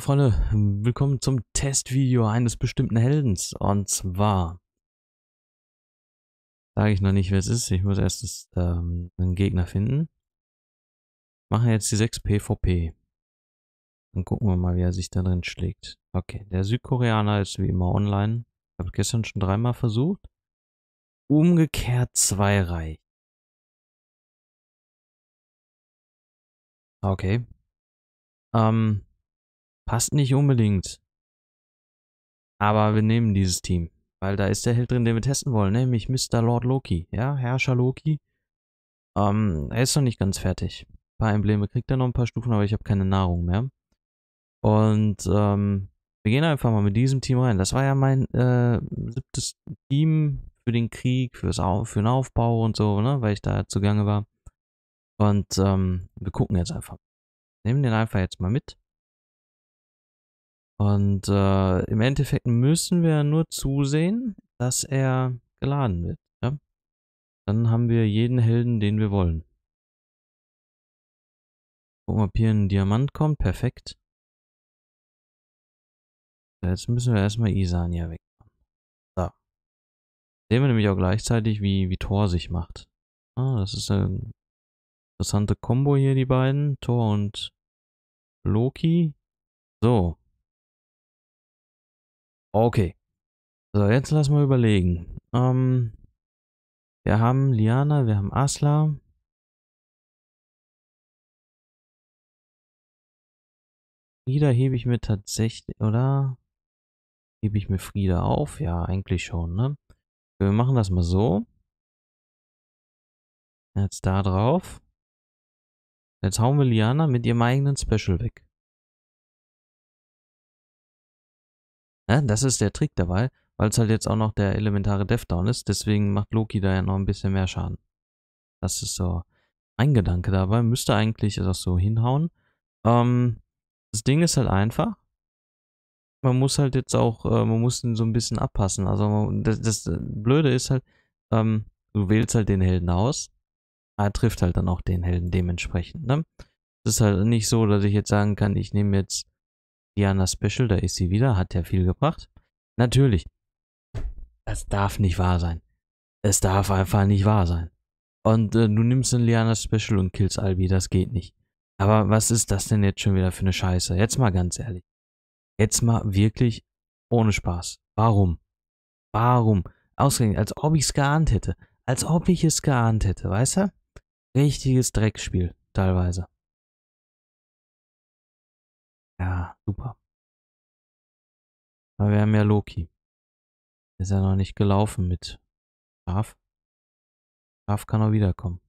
Freunde, willkommen zum Testvideo eines bestimmten Heldens. Und zwar sage ich noch nicht, wer es ist. Ich muss erst das, ähm, einen Gegner finden. Machen jetzt die 6 PvP. Dann gucken wir mal, wie er sich da drin schlägt. Okay, der Südkoreaner ist wie immer online. Ich habe gestern schon dreimal versucht. Umgekehrt zwei reicht. Okay. Ähm, Passt nicht unbedingt. Aber wir nehmen dieses Team. Weil da ist der Held drin, den wir testen wollen, nämlich Mr. Lord Loki. Ja, Herrscher Loki. Ähm, er ist noch nicht ganz fertig. Ein paar Embleme kriegt er noch ein paar Stufen, aber ich habe keine Nahrung mehr. Und ähm, wir gehen einfach mal mit diesem Team rein. Das war ja mein äh, siebtes Team für den Krieg, fürs Au für den Aufbau und so, ne, weil ich da zugange war. Und ähm, wir gucken jetzt einfach. Nehmen den einfach jetzt mal mit. Und äh, im Endeffekt müssen wir nur zusehen, dass er geladen wird. Ja? Dann haben wir jeden Helden, den wir wollen. Gucken, ob hier ein Diamant kommt. Perfekt. Jetzt müssen wir erstmal Isania weg. So. Sehen wir nämlich auch gleichzeitig, wie, wie Thor sich macht. Ah, das ist ein interessante Combo hier, die beiden. Thor und Loki. So. Okay. So, jetzt lass mal überlegen. Ähm, wir haben Liana, wir haben Asla. Frieda hebe ich mir tatsächlich, oder? Hebe ich mir Frieda auf? Ja, eigentlich schon, ne? Wir machen das mal so. Jetzt da drauf. Jetzt hauen wir Liana mit ihrem eigenen Special weg. Ja, ne, das ist der Trick dabei, weil es halt jetzt auch noch der elementare Death Down ist. Deswegen macht Loki da ja noch ein bisschen mehr Schaden. Das ist so ein Gedanke dabei. Müsste eigentlich das so hinhauen. Ähm, das Ding ist halt einfach. Man muss halt jetzt auch, äh, man muss ihn so ein bisschen abpassen. Also das, das, Blöde ist halt, ähm, du wählst halt den Helden aus. Er trifft halt dann auch den Helden dementsprechend. Ne? Es ist halt nicht so, dass ich jetzt sagen kann, ich nehme jetzt Diana Special, da ist sie wieder, hat ja viel gebracht. Natürlich. Das darf nicht wahr sein. Es darf einfach nicht wahr sein. Und äh, du nimmst den Liana Special und killst Albi, das geht nicht. Aber was ist das denn jetzt schon wieder für eine Scheiße? Jetzt mal ganz ehrlich. Jetzt mal wirklich ohne Spaß. Warum? Warum? Ausgerechnet, als ob ich es geahnt hätte. Als ob ich es geahnt hätte, weißt du? Richtiges Dreckspiel, teilweise. Ja, super. Aber wir haben ja Loki. ist ja noch nicht gelaufen mit Schaf. Schaf kann auch wiederkommen.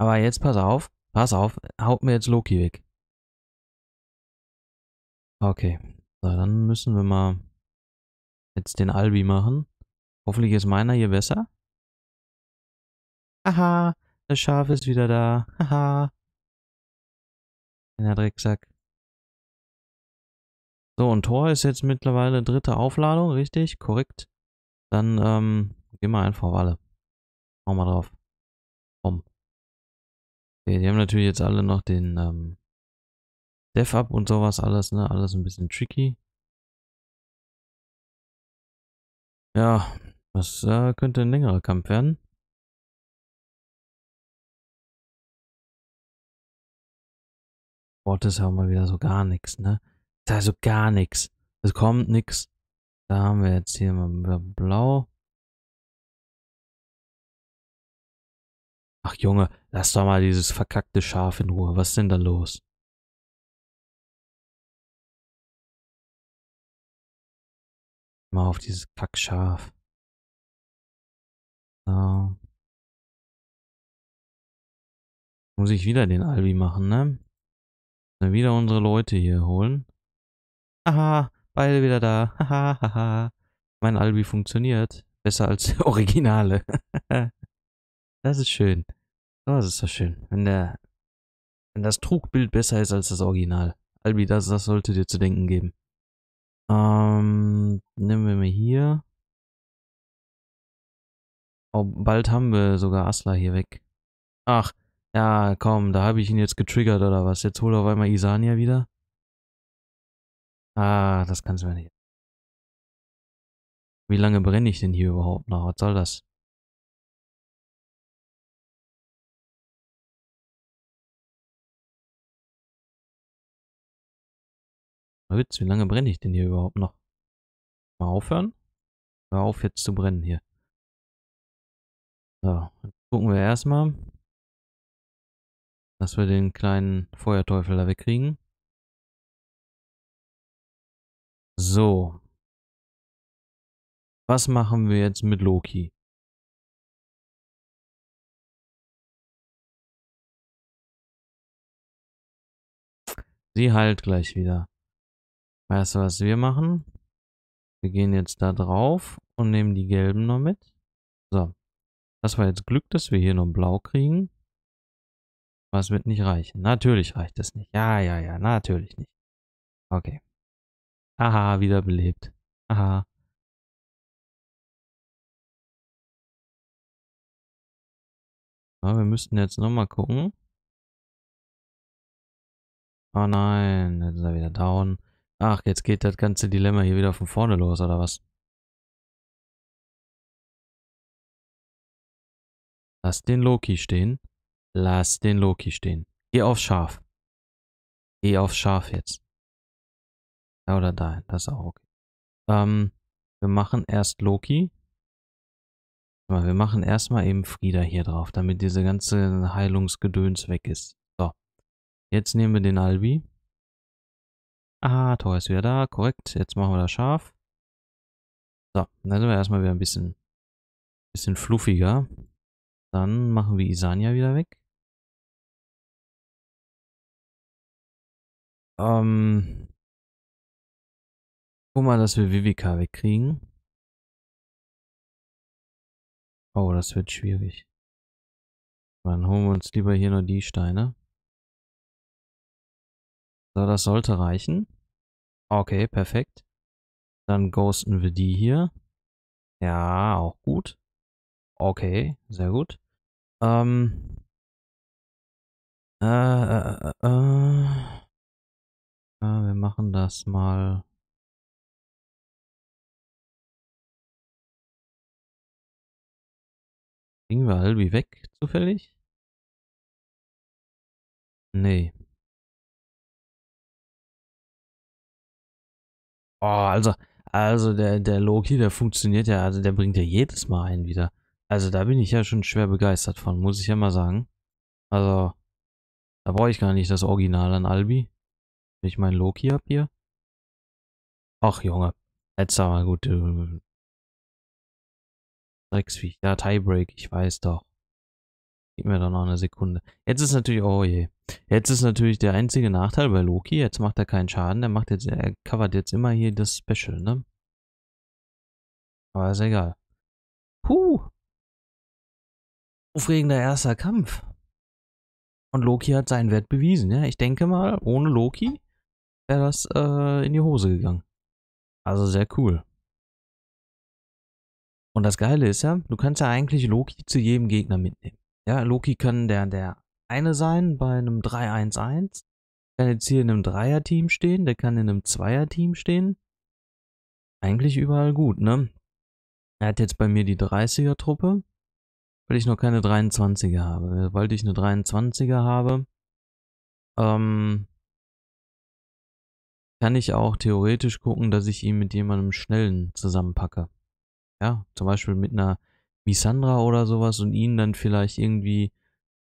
Aber jetzt pass auf, pass auf, haut mir jetzt Loki weg. Okay, so, dann müssen wir mal jetzt den Albi machen. Hoffentlich ist meiner hier besser. Aha, das Schaf ist wieder da. Haha. In der Drecksack. So, und Tor ist jetzt mittlerweile dritte Aufladung, richtig? Korrekt. Dann, ähm, gehen wir einfach auf alle. Hau mal drauf. Komm. Okay, die haben natürlich jetzt alle noch den, ähm, Dev-Up und sowas alles, ne? Alles ein bisschen tricky. Ja, das äh, könnte ein längerer Kampf werden. ist ja auch mal wieder so gar nichts, ne? ist Also gar nichts. Es kommt nichts. Da haben wir jetzt hier mal blau. Ach Junge, lass doch mal dieses verkackte Schaf in Ruhe. Was ist denn da los? Mal auf dieses Kackschaf. So. Muss ich wieder den Albi machen, ne? Dann wieder unsere Leute hier holen. Haha, beide wieder da. Haha, haha. Mein Albi funktioniert. Besser als der Originale. das ist schön. Oh, das ist doch schön. Wenn der, wenn das Trugbild besser ist als das Original. Albi, das, das sollte dir zu denken geben. Ähm, nehmen wir mal hier. Oh, bald haben wir sogar Asla hier weg. Ach, ja, komm, da habe ich ihn jetzt getriggert oder was? Jetzt hol auf einmal Isania wieder. Ah, das kannst du mir nicht. Wie lange brenne ich denn hier überhaupt noch? Was soll das? Witz, wie lange brenne ich denn hier überhaupt noch? Mal aufhören? Hör auf jetzt zu brennen hier. So, jetzt gucken wir erstmal dass wir den kleinen Feuerteufel da wegkriegen. So. Was machen wir jetzt mit Loki? Sie heilt gleich wieder. Weißt du, was wir machen? Wir gehen jetzt da drauf und nehmen die gelben noch mit. So. Das war jetzt Glück, dass wir hier noch blau kriegen. Was wird nicht reichen? Natürlich reicht es nicht. Ja, ja, ja, natürlich nicht. Okay. Aha, wiederbelebt. Aha. Ja, wir müssten jetzt nochmal gucken. Oh nein, jetzt ist er wieder down. Ach, jetzt geht das ganze Dilemma hier wieder von vorne los, oder was? Lass den Loki stehen. Lass den Loki stehen. Geh auf Schaf. Geh auf Schaf jetzt. Ja, oder da, das ist auch okay. Ähm, wir machen erst Loki. Wir machen erstmal eben Frieda hier drauf, damit diese ganze Heilungsgedöns weg ist. So. Jetzt nehmen wir den Albi. Aha, Tor ist wieder da, korrekt. Jetzt machen wir das Schaf. So, dann sind wir erstmal wieder ein bisschen, bisschen fluffiger. Dann machen wir Isania wieder weg. Ähm. Guck mal, dass wir Vivica wegkriegen. Oh, das wird schwierig. Dann holen wir uns lieber hier nur die Steine. So, das sollte reichen. Okay, perfekt. Dann ghosten wir die hier. Ja, auch gut. Okay, sehr gut. Ähm. Äh, äh, äh. äh. Ja, wir machen das mal. Kriegen wir Albi weg, zufällig? Nee. Oh, also, also der, der Loki, der funktioniert ja, also der bringt ja jedes Mal einen wieder. Also da bin ich ja schon schwer begeistert von, muss ich ja mal sagen. Also, da brauche ich gar nicht das Original an Albi. Wenn ich meinen Loki hab hier. Ach Junge. Jetzt aber gut. Äh, Drecksviech. Ja, Tiebreak. Ich weiß doch. Gib mir doch noch eine Sekunde. Jetzt ist natürlich, oh je. Jetzt ist natürlich der einzige Nachteil bei Loki. Jetzt macht er keinen Schaden. Der macht jetzt, er covert jetzt immer hier das Special, ne? Aber ist egal. Puh. Aufregender erster Kampf. Und Loki hat seinen Wert bewiesen, ja. Ich denke mal, ohne Loki wäre das äh, in die Hose gegangen. Also sehr cool. Und das Geile ist ja, du kannst ja eigentlich Loki zu jedem Gegner mitnehmen. Ja, Loki kann der, der eine sein bei einem 3-1-1, kann jetzt hier in einem Dreier-Team stehen, der kann in einem Zweier-Team stehen. Eigentlich überall gut, ne? Er hat jetzt bei mir die 30er-Truppe, weil ich noch keine 23er habe. Sobald ich eine 23er habe, ähm, kann ich auch theoretisch gucken, dass ich ihn mit jemandem Schnellen zusammenpacke. Ja, zum Beispiel mit einer Misandra oder sowas und ihn dann vielleicht irgendwie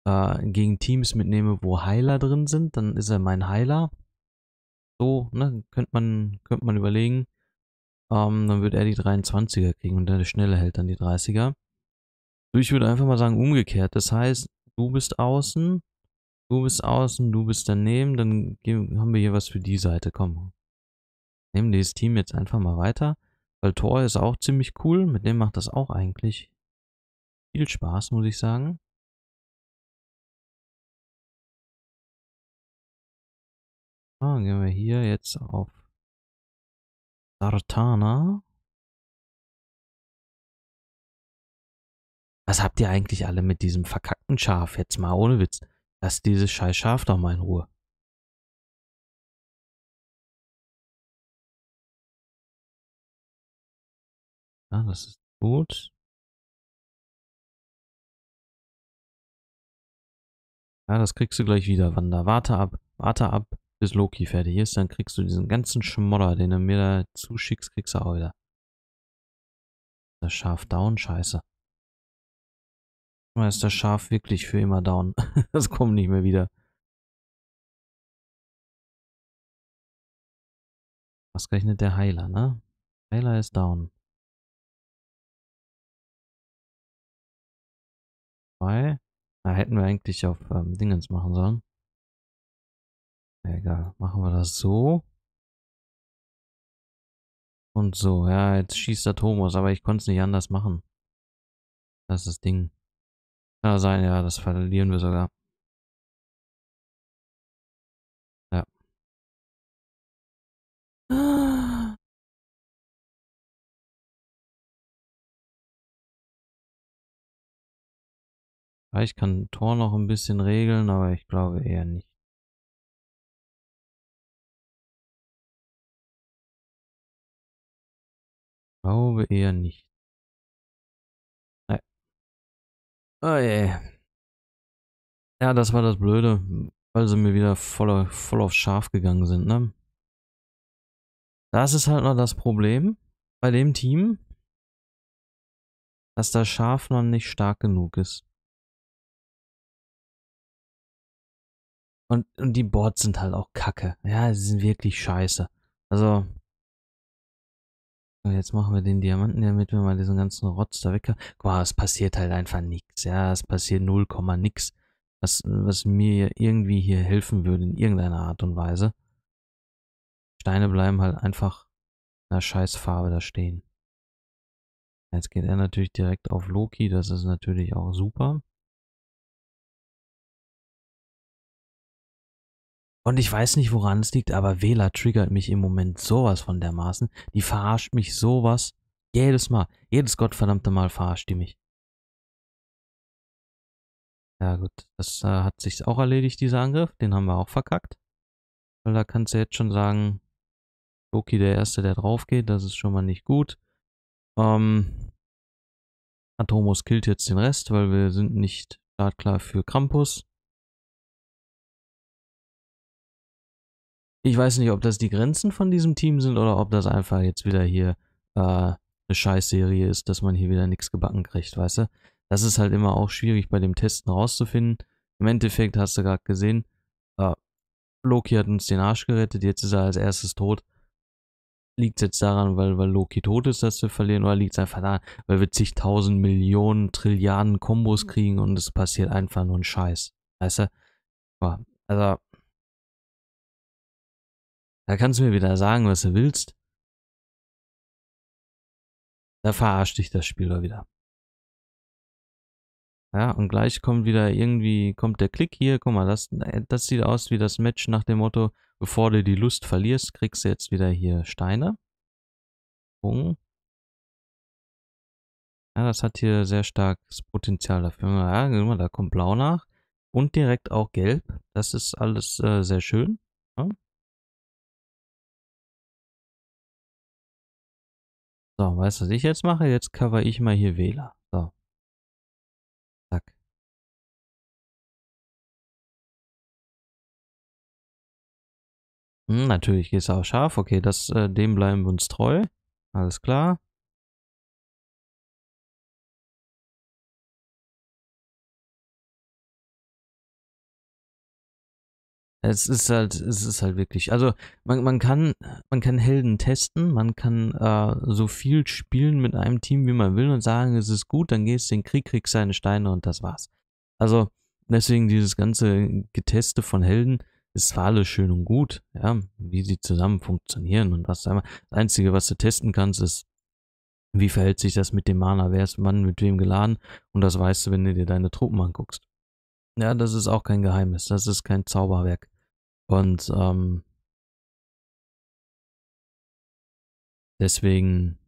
äh, gegen Teams mitnehme, wo Heiler drin sind, dann ist er mein Heiler. So, ne, könnte man, könnte man überlegen. Ähm, dann wird er die 23er kriegen und der Schnelle hält dann die 30er. So, ich würde einfach mal sagen, umgekehrt. Das heißt, du bist außen, Du bist außen, du bist daneben, dann haben wir hier was für die Seite, komm. Nehmen dieses Team jetzt einfach mal weiter, weil Thor ist auch ziemlich cool, mit dem macht das auch eigentlich viel Spaß, muss ich sagen. Ah, gehen wir hier jetzt auf Sartana. Was habt ihr eigentlich alle mit diesem verkackten Schaf jetzt mal ohne Witz? Lass dieses scheiß Schaf doch mal in Ruhe. Ja, das ist gut. Ja, das kriegst du gleich wieder, Wanda. Warte ab, warte ab, bis Loki fertig ist. Dann kriegst du diesen ganzen Schmodder, den du mir da zuschickst, kriegst du auch wieder. Das Schaf down, scheiße. Mal ist das Schaf wirklich für immer down. Das kommt nicht mehr wieder. Was rechnet der Heiler, ne? Heiler ist down. Zwei. Da hätten wir eigentlich auf ähm, Dingens machen sollen. Egal, machen wir das so. Und so, ja, jetzt schießt der Thomas, aber ich konnte es nicht anders machen. Das ist das Ding. Ja, sein, ja, das verlieren wir sogar. Ja. Ich kann Tor noch ein bisschen regeln, aber ich glaube eher nicht. glaube eher nicht. Oh je. Ja, das war das Blöde, weil sie mir wieder voll, voll auf scharf gegangen sind, ne? Das ist halt noch das Problem bei dem Team, dass das Schaf noch nicht stark genug ist. Und, und die Boards sind halt auch kacke. Ja, sie sind wirklich scheiße. Also, Jetzt machen wir den Diamanten, damit wir mal diesen ganzen Rotz da weg haben. Guck mal, es passiert halt einfach nichts. Ja, es passiert 0, nix. Was, was mir irgendwie hier helfen würde, in irgendeiner Art und Weise. Steine bleiben halt einfach in einer scheiß Farbe da stehen. Jetzt geht er natürlich direkt auf Loki. Das ist natürlich auch super. Und ich weiß nicht, woran es liegt, aber Wähler triggert mich im Moment sowas von dermaßen. Die verarscht mich sowas. Jedes Mal. Jedes gottverdammte Mal verarscht die mich. Ja gut, das äh, hat sich auch erledigt, dieser Angriff. Den haben wir auch verkackt. Weil da kannst du jetzt schon sagen, Loki der Erste, der drauf geht, das ist schon mal nicht gut. Ähm, Atomos killt jetzt den Rest, weil wir sind nicht startklar für Krampus. Ich weiß nicht, ob das die Grenzen von diesem Team sind oder ob das einfach jetzt wieder hier äh, eine Scheißserie ist, dass man hier wieder nichts gebacken kriegt, weißt du? Das ist halt immer auch schwierig bei dem Testen rauszufinden. Im Endeffekt hast du gerade gesehen, äh, Loki hat uns den Arsch gerettet, jetzt ist er als erstes tot. Liegt es jetzt daran, weil, weil Loki tot ist, dass wir verlieren, oder liegt es einfach daran, weil wir zigtausend Millionen, Trilliarden Kombos mhm. kriegen und es passiert einfach nur ein Scheiß. Weißt du? Also, da kannst du mir wieder sagen, was du willst. Da verarscht dich das Spiel doch wieder. Ja, und gleich kommt wieder irgendwie, kommt der Klick hier, guck mal, das, äh, das sieht aus wie das Match nach dem Motto, bevor du die Lust verlierst, kriegst du jetzt wieder hier Steine. Bogen. Ja, das hat hier sehr starkes Potenzial dafür. Ja, mal, da kommt Blau nach. Und direkt auch Gelb. Das ist alles äh, sehr schön. Ja. Ne? So, weißt du, was ich jetzt mache? Jetzt cover ich mal hier Wähler. So. Zack. Hm, natürlich geht es auch scharf. Okay, das, äh, dem bleiben wir uns treu. Alles klar. Es ist halt, es ist halt wirklich. Also man, man kann, man kann Helden testen, man kann äh, so viel spielen mit einem Team, wie man will und sagen, es ist gut, dann gehst du in den Krieg, kriegst seine Steine und das war's. Also deswegen dieses ganze Geteste von Helden ist zwar alles schön und gut, ja, wie sie zusammen funktionieren und was da immer. Das Einzige, was du testen kannst, ist, wie verhält sich das mit dem Mana, wer ist wann mit wem geladen und das weißt du, wenn du dir deine Truppen anguckst. Ja, das ist auch kein Geheimnis, das ist kein Zauberwerk. Und ähm, deswegen,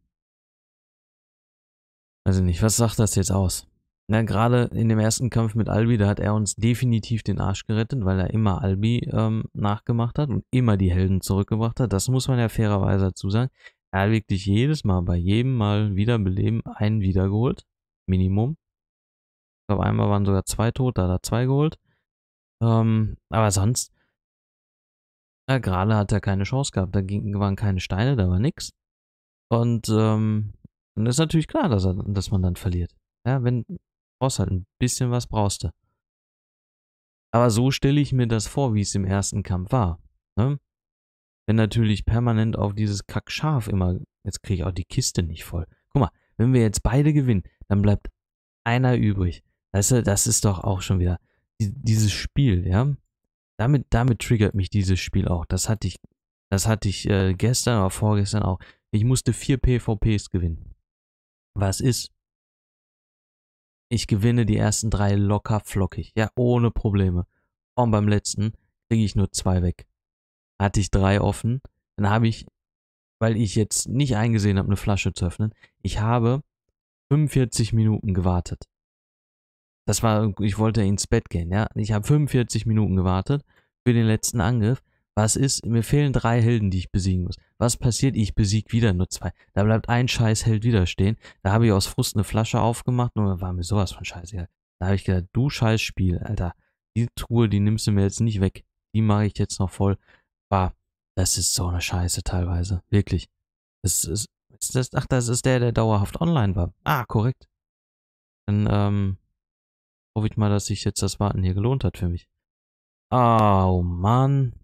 weiß ich nicht, was sagt das jetzt aus? Na, gerade in dem ersten Kampf mit Albi, da hat er uns definitiv den Arsch gerettet, weil er immer Albi ähm, nachgemacht hat und immer die Helden zurückgebracht hat. Das muss man ja fairerweise dazu sagen. Er hat wirklich jedes Mal, bei jedem Mal wiederbeleben, einen wiedergeholt. Minimum. Ich glaube, einmal waren sogar zwei tot, da hat er zwei geholt. Ähm, aber sonst, ja, gerade hat er keine Chance gehabt. Da ging, waren keine Steine, da war nichts. Und ähm, dann ist natürlich klar, dass, er, dass man dann verliert. Ja, wenn brauchst halt ein bisschen was brauchst du. Aber so stelle ich mir das vor, wie es im ersten Kampf war. Ne? Wenn natürlich permanent auf dieses Kackschaf immer, jetzt kriege ich auch die Kiste nicht voll. Guck mal, wenn wir jetzt beide gewinnen, dann bleibt einer übrig. Weißt du, das ist doch auch schon wieder dieses Spiel, ja. Damit, damit triggert mich dieses Spiel auch. Das hatte ich, das hatte ich äh, gestern oder vorgestern auch. Ich musste vier PvPs gewinnen. Was ist? Ich gewinne die ersten drei locker flockig. Ja, ohne Probleme. Und beim letzten kriege ich nur zwei weg. Hatte ich drei offen. Dann habe ich, weil ich jetzt nicht eingesehen habe, eine Flasche zu öffnen, ich habe 45 Minuten gewartet. Das war, ich wollte ins Bett gehen, ja. Ich habe 45 Minuten gewartet für den letzten Angriff. Was ist? Mir fehlen drei Helden, die ich besiegen muss. Was passiert? Ich besiege wieder nur zwei. Da bleibt ein scheiß Held wieder stehen. Da habe ich aus Frust eine Flasche aufgemacht und war mir sowas von scheißegal. Da habe ich gedacht, du scheiß Spiel, Alter. Die Truhe, die nimmst du mir jetzt nicht weg. Die mache ich jetzt noch voll. Bah, das ist so eine Scheiße teilweise. Wirklich. Das ist, ist das, ach, das ist der, der dauerhaft online war. Ah, korrekt. Dann, ähm, Hoffe ich mal, dass sich jetzt das Warten hier gelohnt hat für mich. Oh Mann.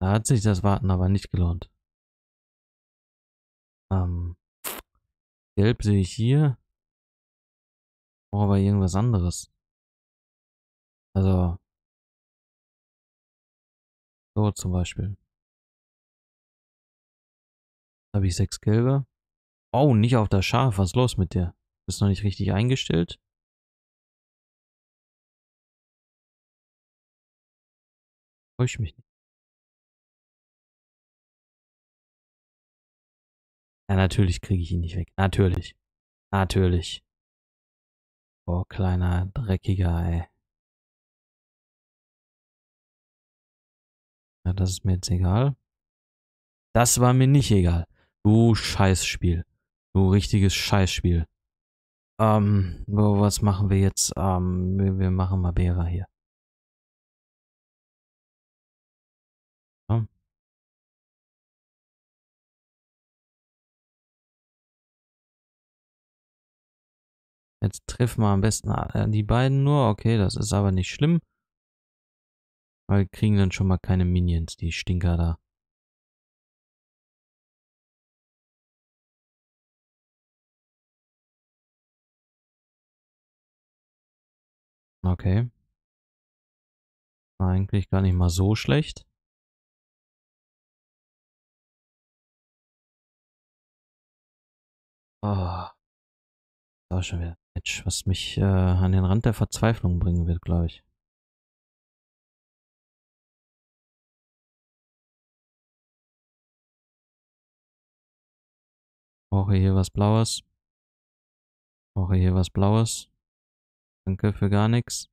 Da hat sich das Warten aber nicht gelohnt. Ähm, gelb sehe ich hier. Oh, aber irgendwas anderes. Also. So zum Beispiel. Habe ich sechs gelbe. Oh, nicht auf das Schaf. Was ist los mit dir? Bist noch nicht richtig eingestellt? Ich mich nicht. Ja, natürlich kriege ich ihn nicht weg. Natürlich. Natürlich. Oh, kleiner, dreckiger, ey. Ja, das ist mir jetzt egal. Das war mir nicht egal. Du Scheißspiel. So richtiges Scheißspiel. Ähm, was machen wir jetzt? Ähm, wir machen Mabera hier. Jetzt treffen wir am besten äh, die beiden nur. Okay, das ist aber nicht schlimm. Weil wir kriegen dann schon mal keine Minions, die Stinker da. Okay. War eigentlich gar nicht mal so schlecht. Oh. Da schon wieder Match, was mich äh, an den Rand der Verzweiflung bringen wird, glaube ich. Brauche hier was Blaues. Brauche hier was Blaues. Danke für gar nichts.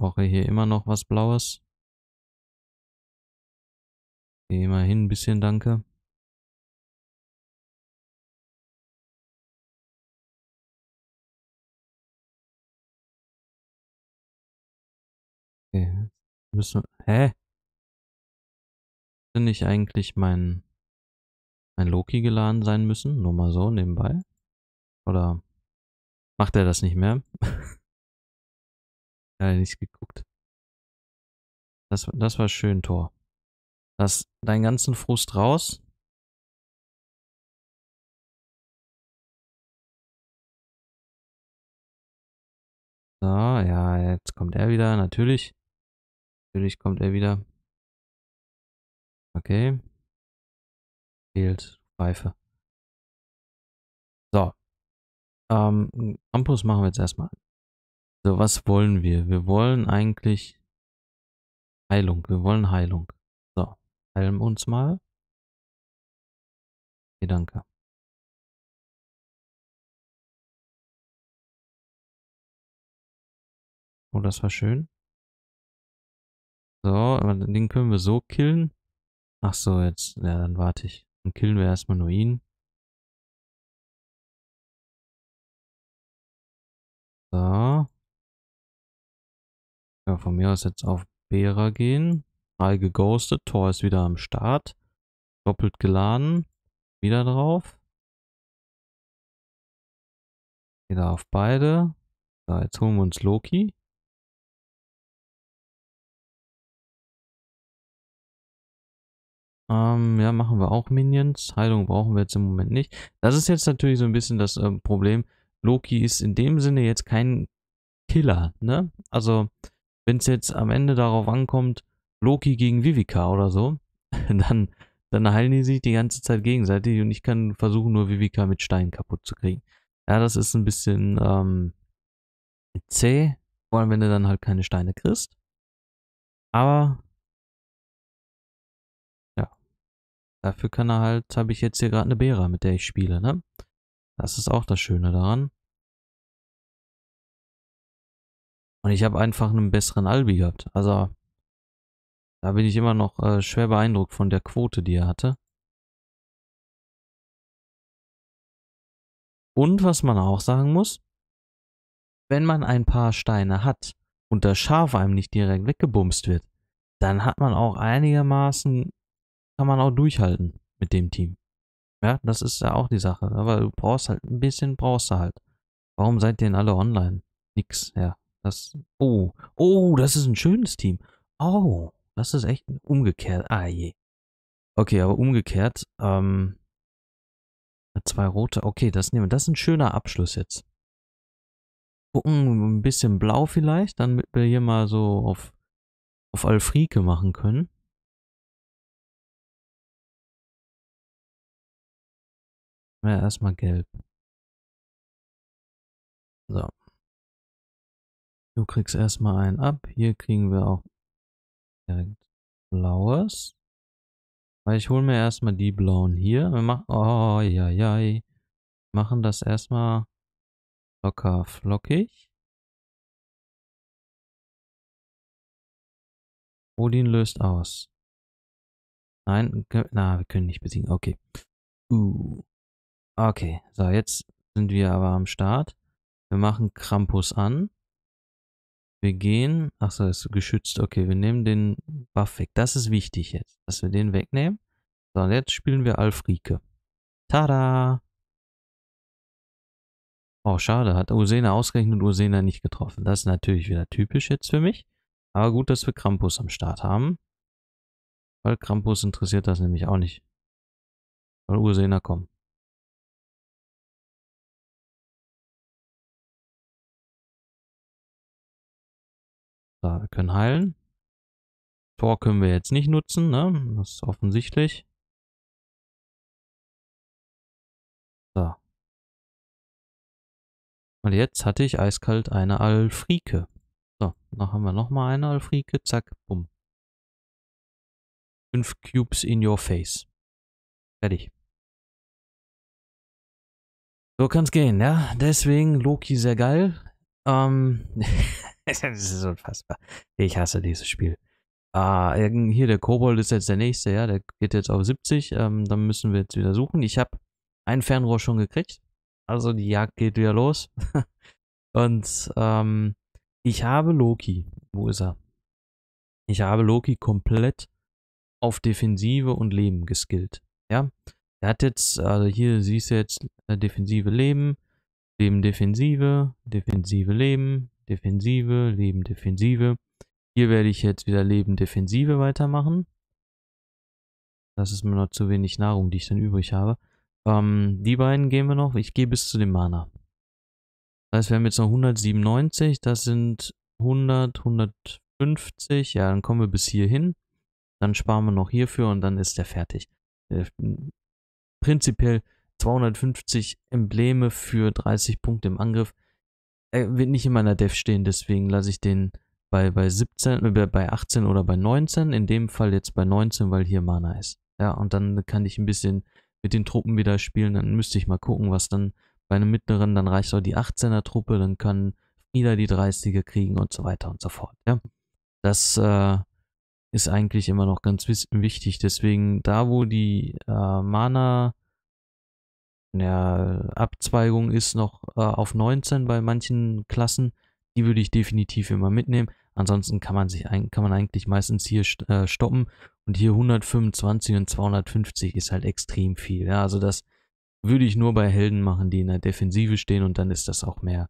Brauche hier immer noch was Blaues. Geh mal hin, ein bisschen Danke. Okay, müssen Hä? Hätte nicht eigentlich mein, mein Loki geladen sein müssen? Nur mal so nebenbei? Oder Macht er das nicht mehr? ja, nicht geguckt. Das, das war schön, Tor. Lass deinen ganzen Frust raus. So, ja, jetzt kommt er wieder, natürlich. Natürlich kommt er wieder. Okay. Fehlt Pfeife. So, ähm, Campus machen wir jetzt erstmal. So, was wollen wir? Wir wollen eigentlich Heilung. Wir wollen Heilung. So, heilen uns mal. Okay, danke. Oh, das war schön. So, den können wir so killen. Ach so, jetzt, ja, dann warte ich. Dann killen wir erstmal nur ihn. So. Ja, von mir aus jetzt auf Bera gehen. Drei geghostet. Tor ist wieder am Start. Doppelt geladen. Wieder drauf. Wieder auf beide. So, jetzt holen wir uns Loki. Ähm, ja, machen wir auch Minions. Heilung brauchen wir jetzt im Moment nicht. Das ist jetzt natürlich so ein bisschen das äh, Problem. Loki ist in dem Sinne jetzt kein Killer, ne? Also, wenn es jetzt am Ende darauf ankommt, Loki gegen Vivica oder so, dann, dann heilen die sich die ganze Zeit gegenseitig und ich kann versuchen, nur Vivica mit Steinen kaputt zu kriegen. Ja, das ist ein bisschen ähm, zäh, vor allem wenn du dann halt keine Steine kriegst. Aber ja, dafür kann er halt, habe ich jetzt hier gerade eine Bera, mit der ich spiele, ne? Das ist auch das Schöne daran. Und ich habe einfach einen besseren Albi gehabt. Also, da bin ich immer noch äh, schwer beeindruckt von der Quote, die er hatte. Und was man auch sagen muss, wenn man ein paar Steine hat und das Schaf einem nicht direkt weggebumst wird, dann hat man auch einigermaßen, kann man auch durchhalten mit dem Team. Ja, das ist ja auch die Sache. Aber ne? du brauchst halt ein bisschen, brauchst du halt. Warum seid ihr denn alle online? Nix, ja. Das, oh, oh, das ist ein schönes Team. Oh, das ist echt umgekehrt. Ah je. Okay, aber umgekehrt. Ähm, zwei rote. Okay, das nehmen wir. Das ist ein schöner Abschluss jetzt. Gucken, ein bisschen blau vielleicht, damit wir hier mal so auf, auf Alfrike machen können. wir erstmal gelb. So. Du kriegst erstmal einen ab. Hier kriegen wir auch direkt blaues. Weil ich hole mir erstmal die blauen hier. Wir machen, oh, ja, ja. Machen das erstmal locker flockig. Odin löst aus. Nein, na, wir können nicht besiegen. Okay. Uh. Okay, so, jetzt sind wir aber am Start. Wir machen Krampus an. Wir gehen, achso, ist geschützt. Okay, wir nehmen den Buff weg. Das ist wichtig jetzt, dass wir den wegnehmen. So, und jetzt spielen wir Alfrike. Tada! Oh, schade, hat Ursena ausgerechnet und Ursena nicht getroffen. Das ist natürlich wieder typisch jetzt für mich. Aber gut, dass wir Krampus am Start haben. Weil Krampus interessiert das nämlich auch nicht. Soll Ursena kommen. So, wir können heilen. Tor können wir jetzt nicht nutzen, ne? Das ist offensichtlich. So. Und jetzt hatte ich eiskalt eine Alfrike. So, dann haben wir nochmal eine Alfrike. Zack, bumm. Fünf Cubes in your face. Fertig. So kann's gehen, ja. Deswegen Loki sehr geil. Ähm, das ist unfassbar. Ich hasse dieses Spiel. Ah, hier, der Kobold ist jetzt der nächste, ja. Der geht jetzt auf 70. Ähm, dann müssen wir jetzt wieder suchen. Ich habe ein Fernrohr schon gekriegt. Also die Jagd geht wieder los. Und ähm, ich habe Loki. Wo ist er? Ich habe Loki komplett auf Defensive und Leben geskillt. Ja. Er hat jetzt, also hier siehst du jetzt äh, defensive Leben, Leben Defensive, defensive Leben, Defensive, Leben, Defensive. Hier werde ich jetzt wieder Leben, Defensive weitermachen. Das ist mir noch zu wenig Nahrung, die ich dann übrig habe. Ähm, die beiden gehen wir noch. Ich gehe bis zu dem Mana. Das heißt, wir haben jetzt noch 197. Das sind 100, 150. Ja, dann kommen wir bis hier hin. Dann sparen wir noch hierfür und dann ist der fertig. Äh, prinzipiell 250 Embleme für 30 Punkte im Angriff er äh, wird nicht in meiner Dev stehen, deswegen lasse ich den bei, bei 17, äh, bei 18 oder bei 19. In dem Fall jetzt bei 19, weil hier Mana ist. Ja, und dann kann ich ein bisschen mit den Truppen wieder spielen. Dann müsste ich mal gucken, was dann bei einem mittleren, dann reicht auch die 18er Truppe, dann kann Frieda die 30er kriegen und so weiter und so fort. Ja, das äh, ist eigentlich immer noch ganz wichtig. Deswegen, da wo die äh, Mana der Abzweigung ist noch äh, auf 19 bei manchen Klassen. Die würde ich definitiv immer mitnehmen. Ansonsten kann man sich kann man eigentlich meistens hier st äh, stoppen und hier 125 und 250 ist halt extrem viel. Ja, also das würde ich nur bei Helden machen, die in der Defensive stehen und dann ist das auch mehr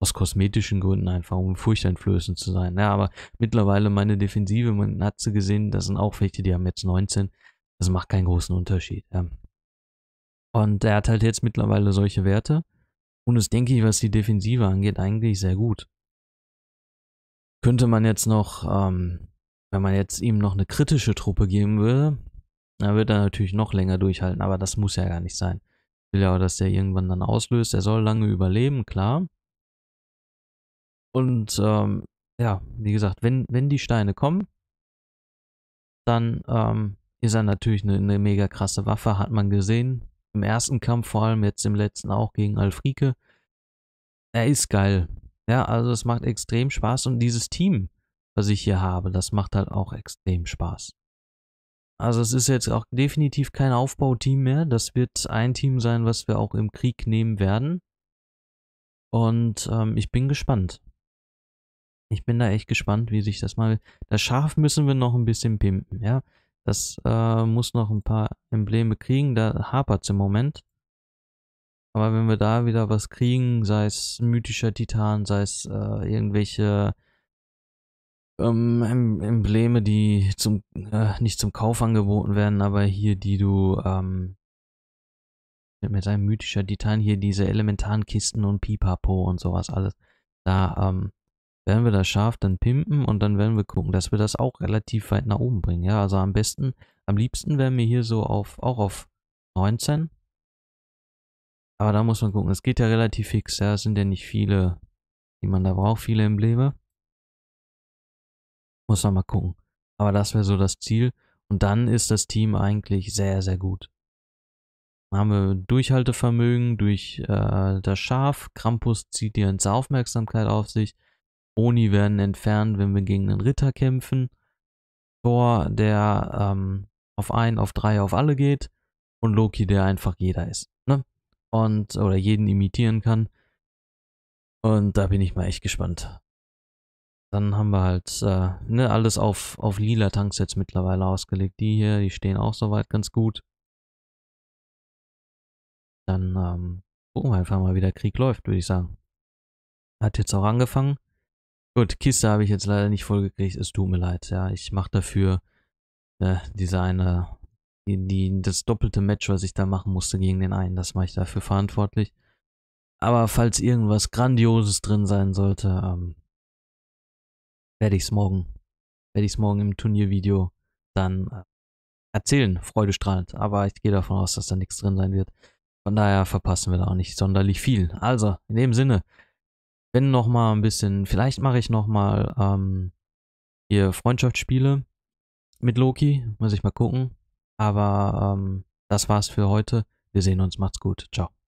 aus kosmetischen Gründen einfach, um furchteinflößend zu sein. Ja, aber mittlerweile meine Defensive, man hat sie gesehen, das sind auch welche, die haben jetzt 19. Das macht keinen großen Unterschied. Ja. Und er hat halt jetzt mittlerweile solche Werte. Und das denke ich, was die Defensive angeht, eigentlich sehr gut. Könnte man jetzt noch, ähm, wenn man jetzt ihm noch eine kritische Truppe geben würde, dann wird er natürlich noch länger durchhalten, aber das muss ja gar nicht sein. Ich will ja auch, dass der irgendwann dann auslöst. Er soll lange überleben, klar. Und ähm, ja, wie gesagt, wenn, wenn die Steine kommen, dann ähm, ist er natürlich eine, eine mega krasse Waffe, hat man gesehen. Im ersten Kampf vor allem, jetzt im letzten auch gegen Alfrike. Er ist geil. Ja, also es macht extrem Spaß und dieses Team, was ich hier habe, das macht halt auch extrem Spaß. Also es ist jetzt auch definitiv kein Aufbauteam mehr. Das wird ein Team sein, was wir auch im Krieg nehmen werden. Und ähm, ich bin gespannt. Ich bin da echt gespannt, wie sich das mal. Das Schaf müssen wir noch ein bisschen pimpen, ja. Das äh, muss noch ein paar Embleme kriegen, da hapert es im Moment. Aber wenn wir da wieder was kriegen, sei es mythischer Titan, sei es äh, irgendwelche ähm, Embleme, die zum äh, nicht zum Kauf angeboten werden, aber hier, die du ähm, mit einem mythischer Titan hier diese elementaren Kisten und Pipapo und sowas alles, da ähm, werden wir das Schaf dann pimpen und dann werden wir gucken, dass wir das auch relativ weit nach oben bringen. Ja, also am besten, am liebsten wären wir hier so auf, auch auf 19. Aber da muss man gucken, es geht ja relativ fix, ja, es sind ja nicht viele, die man da braucht, viele Embleme. Muss man mal gucken. Aber das wäre so das Ziel. Und dann ist das Team eigentlich sehr, sehr gut. Dann haben wir Durchhaltevermögen durch äh, das Schaf. Krampus zieht die ganze Aufmerksamkeit auf sich. Oni werden entfernt, wenn wir gegen einen Ritter kämpfen. Thor, der ähm, auf ein, auf drei, auf alle geht. Und Loki, der einfach jeder ist. Ne? Und, oder jeden imitieren kann. Und da bin ich mal echt gespannt. Dann haben wir halt äh, ne, alles auf, auf lila Tanksets mittlerweile ausgelegt. Die hier, die stehen auch soweit ganz gut. Dann ähm, gucken wir einfach mal, wie der Krieg läuft, würde ich sagen. Hat jetzt auch angefangen. Gut, Kiste habe ich jetzt leider nicht vollgekriegt. Es tut mir leid. Ja, ich mache dafür äh, diese eine, die, die, das doppelte Match, was ich da machen musste gegen den einen. Das mache ich dafür verantwortlich. Aber falls irgendwas Grandioses drin sein sollte, ähm, werde ich es morgen, werde ich es morgen im Turniervideo dann äh, erzählen, freudestrahlend. Aber ich gehe davon aus, dass da nichts drin sein wird. Von daher verpassen wir da auch nicht sonderlich viel. Also, in dem Sinne, wenn noch mal ein bisschen, vielleicht mache ich noch mal ähm, hier Freundschaftsspiele mit Loki. Muss ich mal gucken. Aber ähm, das war's für heute. Wir sehen uns. Macht's gut. Ciao.